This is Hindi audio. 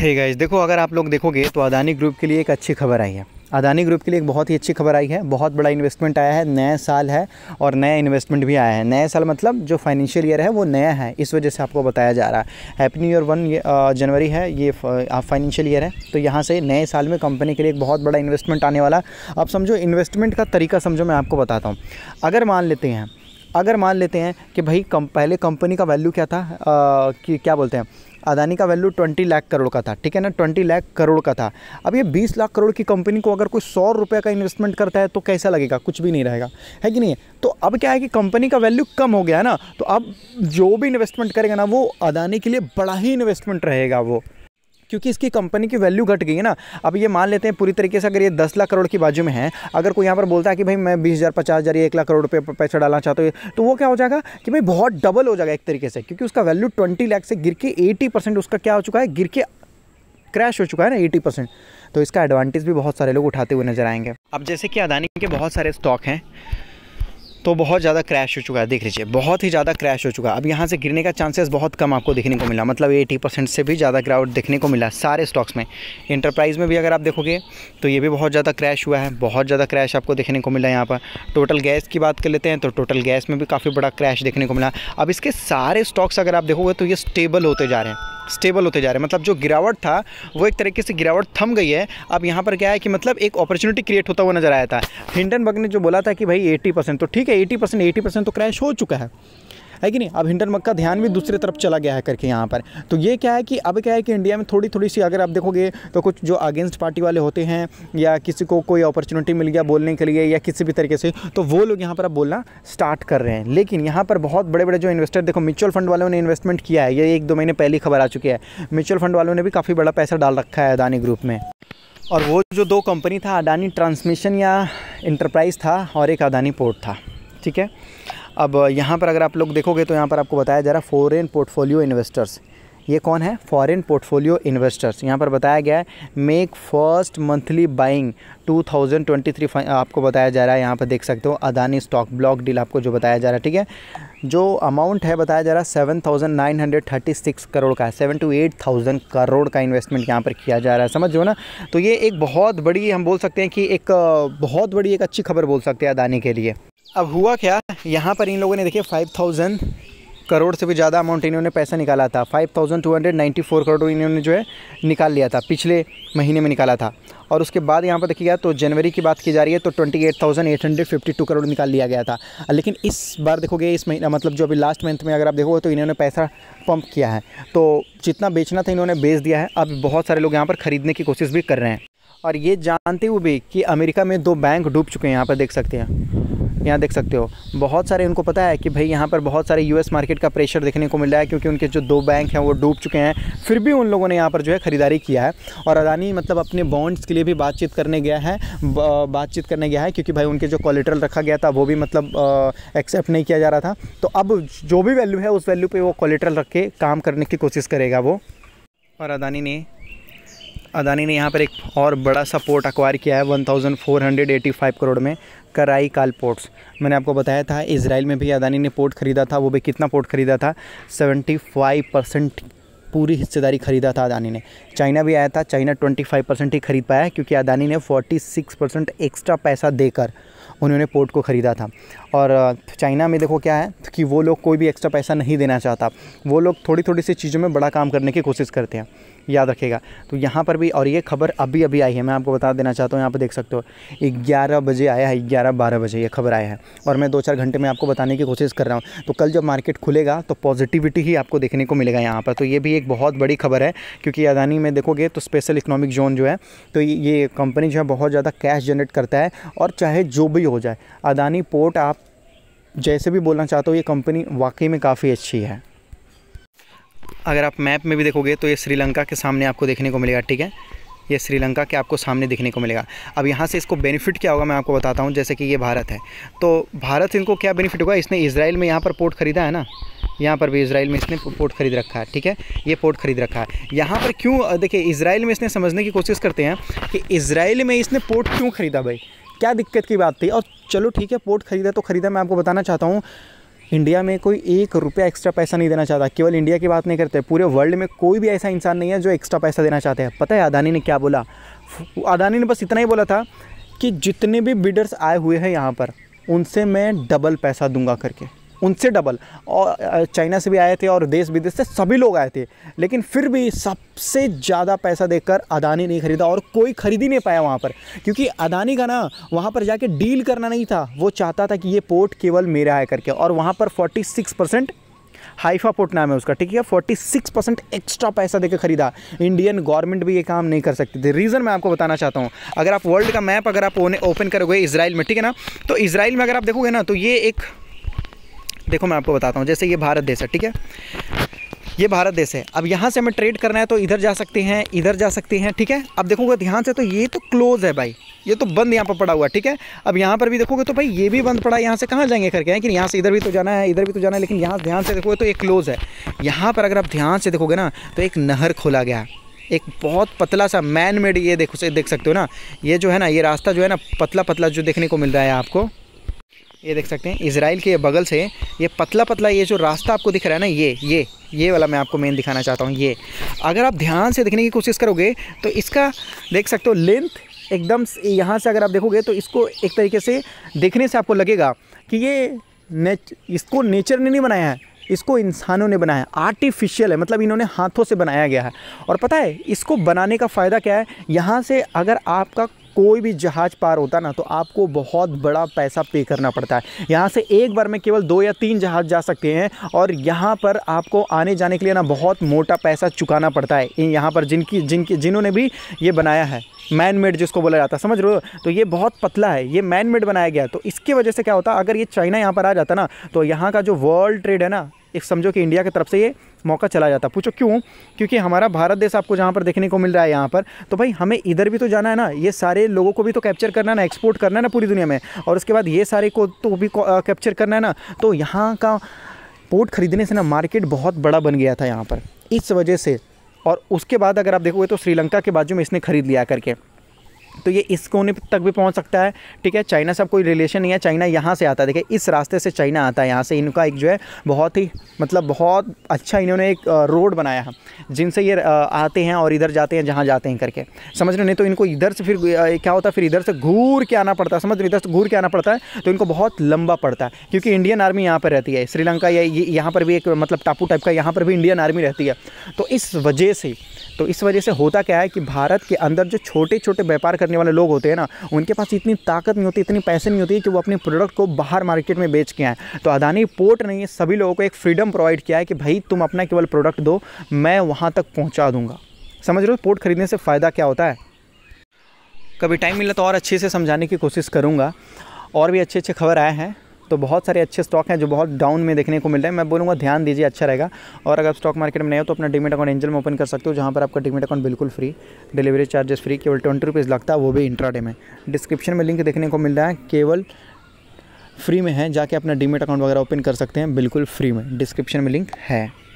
है गाइज देखो अगर आप लोग देखोगे तो अदानी ग्रुप के लिए एक अच्छी खबर आई है अदानी ग्रुप के लिए एक बहुत ही अच्छी खबर आई है बहुत बड़ा इन्वेस्टमेंट आया है नया साल है और नया इन्वेस्टमेंट भी आया है नया साल मतलब जो फाइनेंशियल ईयर है वो नया है इस वजह से आपको बताया जा रहा है हैप्पी न्यू ईयर वन जनवरी है ये फाइनेंशियल ईयर है तो यहाँ से नए साल में कंपनी के लिए एक बहुत बड़ा इन्वेस्टमेंट आने वाला अब समझो इन्वेस्टमेंट का तरीका समझो मैं आपको बताता हूँ अगर मान लेते हैं अगर मान लेते हैं कि भाई कम पहले कंपनी का वैल्यू क्या था आ, कि क्या बोलते हैं अदानी का वैल्यू ट्वेंटी लाख करोड़ का था ठीक है ना ट्वेंटी लाख करोड़ का था अब ये बीस लाख करोड़ की कंपनी को अगर कोई सौ रुपये का इन्वेस्टमेंट करता है तो कैसा लगेगा कुछ भी नहीं रहेगा है कि नहीं तो अब क्या है कि कंपनी का वैल्यू कम हो गया है ना तो अब जो भी इन्वेस्टमेंट करेगा ना वो अदानी के लिए बड़ा ही इन्वेस्टमेंट रहेगा वो क्योंकि इसकी कंपनी की वैल्यू घट गई है ना अब ये मान लेते हैं पूरी तरीके से अगर ये दस लाख करोड़ की बाजू में है अगर कोई यहाँ पर बोलता है कि भाई मैं बीस हज़ार पचास हज़ार एक लाख करोड़ रुपये पैसा डालना चाहता हूँ तो वो क्या हो जाएगा कि भाई बहुत डबल हो जाएगा एक तरीके से क्योंकि उसका वैल्यू ट्वेंटी लाख से गिर के एटी परसेंट उसका क्या हो चुका है गिर के क्रैश हो चुका है ना एटी परसेंट तो इसका एडवांटेज भी बहुत सारे लोग उठाते हुए नजर आएंगे अब जैसे कि अदानी के बहुत सारे स्टॉक हैं तो बहुत ज़्यादा क्रैश हो चुका है देख लीजिए बहुत ही ज़्यादा क्रैश हो चुका है अब यहाँ से गिरने का चांसेस बहुत कम आपको देखने को मिला मतलब एटी परसेंट से भी ज़्यादा गिरावट देखने को मिला सारे स्टॉक्स में इंटरप्राइज़ में भी अगर आप देखोगे तो ये भी बहुत ज़्यादा क्रैश हुआ है बहुत ज़्यादा क्रैश आपको देखने को मिला यहाँ पर टोटल गैस की बात कर लेते हैं तो टोटल गैस में भी काफ़ी बड़ा क्रैश देखने को मिला अब इसके सारे स्टॉक्स अगर आप देखोगे तो ये स्टेबल होते जा रहे हैं स्टेबल होते जा रहे हैं मतलब जो गिरावट था वो एक तरीके से गिरावट थम गई है अब यहाँ पर क्या है कि मतलब एक अपॉर्चुनिटी क्रिएट होता हुआ नजर आया था हिंडनबर्ग ने जो बोला था कि भाई एटी परसेंट तो ठीक है एटी परसेंट एटी परसेंट तो क्रैश हो चुका है है कि नहीं अब हिंडन मक्का ध्यान भी दूसरी तरफ चला गया है करके यहाँ पर तो ये क्या है कि अब क्या है कि इंडिया में थोड़ी थोड़ी सी अगर आप देखोगे तो कुछ जो अगेंस्ट पार्टी वाले होते हैं या किसी को कोई अपॉर्चुनिटी मिल गया बोलने के लिए या किसी भी तरीके से तो वो लोग यहाँ पर अब बोलना स्टार्ट कर रहे हैं लेकिन यहाँ पर बहुत बड़े बड़े जो इन्वेस्टर देखो म्यूचुअल फंड वालों ने इन्वेस्टमेंट किया है ये एक दो महीने पहली खबर आ चुकी है म्यूचुअल फंड वालों ने भी काफ़ी बड़ा पैसा डाल रखा है अदानी ग्रुप में और वो जो दो कंपनी था अडानी ट्रांसमिशन या इंटरप्राइज था और एक अदानी पोर्ट था ठीक है अब यहाँ पर अगर आप लोग देखोगे तो यहाँ पर आपको बताया जा रहा है फॉरन पोर्टफोलियो इन्वेस्टर्स ये कौन है फॉरेन पोर्टफोलियो इन्वेस्टर्स यहाँ पर बताया गया है मेक फर्स्ट मंथली बाइंग 2023 आपको बताया जा रहा है यहाँ पर देख सकते हो अदानी स्टॉक ब्लॉक डील आपको जो बताया जा रहा है ठीक है जो अमाउंट है बताया जा रहा है seven thousand nine hundred thirty six crore का है seven two eight thousand crore का इन्वेस्टमेंट यहाँ पर किया जा रहा है समझ जो ना तो ये एक बहुत बड़ी हम बोल सकते हैं कि एक बहुत बड़ी एक अच्छी खबर बोल सकते हैं अदानी के लिए अब हुआ क्या यहाँ पर इन लोगों ने देखिए फाइव थाउजेंड करोड़ से भी ज़्यादा अमाउंट इन्होंने पैसा निकाला था five thousand two hundred ninety four crore इन्होंने जो है निकाल लिया था पिछले महीने में निकाला था और उसके बाद यहाँ पर देखिएगा तो जनवरी की बात की जा रही है तो twenty eight thousand eight hundred fifty two crore निकाल लिया गया था लेकिन इस बार देखोगे इस महीना मतलब जो अभी लास्ट मंथ में अगर आप देखोगे तो इन्होंने पैसा पंप किया है तो जितना बेचना था इन्होंने बेच दिया है अब बहुत सारे लोग यहाँ पर ख़रीदने की कोशिश भी कर रहे हैं और ये जानते हुए भी कि अमेरिका में दो बैंक डूब चुके हैं यहाँ पर देख सकते हैं यहाँ देख सकते हो बहुत सारे उनको पता है कि भाई यहाँ पर बहुत सारे यूएस मार्केट का प्रेशर देखने को मिल रहा है क्योंकि उनके जो दो बैंक हैं वो डूब चुके हैं फिर भी उन लोगों ने यहाँ पर जो है ख़रीदारी किया है और अदानी मतलब अपने बॉन्ड्स के लिए भी बातचीत करने गया है बातचीत करने गया है क्योंकि भाई उनके जो कॉलेटरल रखा गया था वो भी मतलब एक्सेप्ट नहीं किया जा रहा था तो अब जो भी वैल्यू है उस वैल्यू पर वो कॉलेटरल रख के काम करने की कोशिश करेगा वो और अदानी ने अदानी ने यहाँ पर एक और बड़ा सा पोर्ट अक्वायर किया है 1485 करोड़ में कराई काल पोर्ट्स मैंने आपको बताया था इसराइल में भी अदानी ने पोर्ट ख़रीदा था वो भी कितना पोर्ट ख़रीदा था 75 परसेंट पूरी हिस्सेदारी ख़रीदा था अदानी ने चाइना भी आया था चाइना 25 परसेंट ही ख़रीद पाया क्योंकि अदानी ने 46 परसेंट एक्स्ट्रा पैसा देकर उन्होंने पोर्ट को ख़रीदा था और चाइना में देखो क्या है कि वो लोग कोई भी एक्स्ट्रा पैसा नहीं देना चाहता वो लोग थोड़ी थोड़ी सी चीज़ों में बड़ा काम करने की कोशिश करते हैं याद रखेगा तो यहाँ पर भी और ये खबर अभी अभी आई है मैं आपको बता देना चाहता हूँ यहाँ पर देख सकते हो ग्यारह बजे आया है ग्यारह बारह बजे ये खबर आया है और मैं दो चार घंटे में आपको बताने की कोशिश कर रहा हूँ तो कल जब मार्केट खुलेगा तो पॉजिटिविटी ही आपको देखने को मिलेगा यहाँ पर तो ये भी एक बहुत बड़ी खबर है क्योंकि अदानी में देखोगे तो स्पेशल इकोनॉमिक जोन जो है तो ये कंपनी जो है बहुत ज़्यादा कैश जनरेट करता है और चाहे जो भी हो जाए अदानी पोर्ट आप जैसे भी बोलना चाहता हो ये कंपनी वाकई में काफ़ी अच्छी है अगर आप मैप में भी देखोगे तो ये श्रीलंका के सामने आपको देखने को मिलेगा ठीक है ये श्रीलंका के आपको सामने देखने को मिलेगा अब यहाँ से इसको बेनिफिट क्या होगा मैं आपको बताता हूँ जैसे कि ये भारत है तो भारत इनको क्या बेनिफिट होगा इसने इसराइल में यहाँ पर पोर्ट ख़रीदा है ना यहाँ पर भी इसराइल में इसने पोर्ट खरीद रखा है ठीक है ये पोर्ट खरीद रखा है यहाँ पर क्यों देखिए इसराइल में इसने समझने की कोशिश करते हैं कि इसराइल में इसने पोर्ट क्यों खरीदा भाई क्या दिक्कत की बात थी और चलो ठीक है पोर्ट खरीदा तो ख़रीदा मैं आपको बताना चाहता हूँ इंडिया में कोई एक रुपया एक्स्ट्रा पैसा नहीं देना चाहता केवल इंडिया की बात नहीं करते पूरे वर्ल्ड में कोई भी ऐसा इंसान नहीं है जो एक्स्ट्रा पैसा देना चाहते हैं पता है अदानी ने क्या बोला अदानी ने बस इतना ही बोला था कि जितने भी बिडर्स आए हुए हैं यहाँ पर उनसे मैं डबल पैसा दूंगा करके उनसे डबल और चाइना से भी आए थे और देश विदेश से सभी लोग आए थे लेकिन फिर भी सबसे ज़्यादा पैसा देकर अदानी नहीं खरीदा और कोई खरीद ही नहीं पाया वहाँ पर क्योंकि अदानी का ना वहाँ पर जाके डील करना नहीं था वो चाहता था कि ये पोर्ट केवल मेरा है करके और वहाँ पर forty six percent Haifa port नाम है उसका ठीक है फोर्टी सिक्स परसेंट एक्स्ट्रा पैसा देकर खरीदा इंडियन गवर्नमेंट भी ये काम नहीं कर सकती थी रीज़न मैं आपको बताना चाहता हूँ अगर आप वर्ल्ड का मैप अगर आप ओपन करोगे इसराइल में ठीक है ना तो इसराइल में अगर आप देखोगे ना तो ये एक देखो मैं आपको बताता हूँ जैसे ये भारत देश है ठीक है ये भारत देश है अब यहाँ से हमें ट्रेड करना है तो इधर जा सकते हैं इधर जा सकते हैं ठीक है अब देखोगे ध्यान तो से तो ये तो क्लोज़ है भाई ये तो बंद यहाँ पर पड़ा हुआ ठीक है अब यहाँ पर भी देखोगे तो भाई ये भी बंद पड़ा है यहाँ से कहाँ जाएंगे करके हैं कि यहाँ से इधर भी तो जाना है इधर भी तो जाना है लेकिन यहाँ ध्यान से देखोगे तो एक क्लोज़ है यहाँ पर अगर आप ध्यान से देखोगे ना तो एक नहर खोला गया एक बहुत पतला सा मैन मेड ये देखो देख सकते हो ना ये जो है ना ये रास्ता जो है ना पतला पतला जो देखने को मिल रहा है आपको ये देख सकते हैं इसराइल के बगल से ये पतला पतला ये जो रास्ता आपको दिख रहा है ना ये ये ये वाला मैं आपको मेन दिखाना चाहता हूँ ये अगर आप ध्यान से देखने की कोशिश करोगे तो इसका देख सकते हो लेंथ एकदम यहाँ से अगर आप देखोगे तो इसको एक तरीके से देखने से आपको लगेगा कि ये नेच इसको नेचर ने नहीं बनाया है इसको इंसानों ने बनाया है आर्टिफिशियल है मतलब इन्होंने हाथों से बनाया गया है और पता है इसको बनाने का फ़ायदा क्या है यहाँ से अगर आपका कोई भी जहाज़ पार होता ना तो आपको बहुत बड़ा पैसा पे करना पड़ता है यहाँ से एक बार में केवल दो या तीन जहाज़ जा सकते हैं और यहाँ पर आपको आने जाने के लिए ना बहुत मोटा पैसा चुकाना पड़ता है यहाँ पर जिनकी जिनकी जिन्होंने भी ये बनाया है मैन मेड जिसको बोला जाता है समझ रहे हो तो ये बहुत पतला है ये मैन मेड बनाया गया है तो इसकी वजह से क्या होता अगर ये चाइना यहाँ पर आ जाता ना तो यहाँ का जो वर्ल्ड ट्रेड है ना एक समझो कि इंडिया की तरफ से ये मौका चला जाता पूछो क्यों क्योंकि हमारा भारत देश आपको जहाँ पर देखने को मिल रहा है यहाँ पर तो भाई हमें इधर भी तो जाना है ना ये सारे लोगों को भी तो कैप्चर करना है ना एक्सपोर्ट करना है ना पूरी दुनिया में और उसके बाद ये सारे को तो भी कैप्चर करना है ना तो यहाँ का पोर्ट खरीदने से ना मार्केट बहुत बड़ा बन गया था यहाँ पर इस वजह से और उसके बाद अगर आप देखोगे तो श्रीलंका के बाजू में इसने खरीद लिया करके तो ये इस कोने तक भी पहुंच सकता है ठीक है चाइना से अब कोई रिलेशन नहीं है चाइना यहाँ से आता है देखिए इस रास्ते से चाइना आता है यहाँ से इनका एक जो है बहुत ही मतलब बहुत अच्छा इन्होंने एक रोड बनाया है जिनसे ये आते हैं और इधर जाते हैं जहाँ जाते हैं करके समझ रहे नहीं तो इनको इधर से फिर क्या होता है फिर इधर से घूर के आना पड़ता है समझ रहे इधर से घूर के आना पड़ता है तो इनको बहुत लंबा पड़ता है क्योंकि इंडियन आर्मी यहाँ पर रहती है श्रीलंका या यहाँ पर भी एक मतलब टापू टाइप का यहाँ पर भी इंडियन आर्मी रहती है तो इस वजह से तो इस वजह से होता क्या है कि भारत के अंदर जो छोटे छोटे व्यापार कर करने वाले लोग होते हैं ना उनके पास इतनी ताकत नहीं होती इतनी पैसे नहीं होती कि वो अपने प्रोडक्ट को बाहर मार्केट में बेच के आए तो अदानी पोर्ट ने सभी लोगों को एक फ्रीडम प्रोवाइड किया है कि भाई तुम अपना केवल प्रोडक्ट दो मैं वहाँ तक पहुँचा दूँगा समझ रहे हो पोर्ट खरीदने से फ़ायदा क्या होता है कभी टाइम मिला तो और अच्छे से समझाने की कोशिश करूँगा और भी अच्छे अच्छे खबर आए हैं तो बहुत सारे अच्छे स्टॉक हैं जो बहुत डाउन में देखने को मिल रहे हैं मैं बोलूँगा ध्यान दीजिए अच्छा रहेगा और अगर स्टॉक मार्केट में नहीं हो तो अपना डिमेट अकाउंट एंजल में ओपन कर सकते हो जहाँ पर आपका डिमेट अकाउंट बिल्कुल फ्री डिलीवरी चार्जेस फ्री केवल ट्वेंटी रुपीज़ लगता है वो भी इंट्रा में डिस्क्रिप्शन में लिंक देखने को मिल रहा है केवल फ्री में है जाके अपना डीमेट अकाउंट वगैरह ओपन कर सकते हैं बिल्कुल फ्री में डिस्क्रिप्शन में लिंक है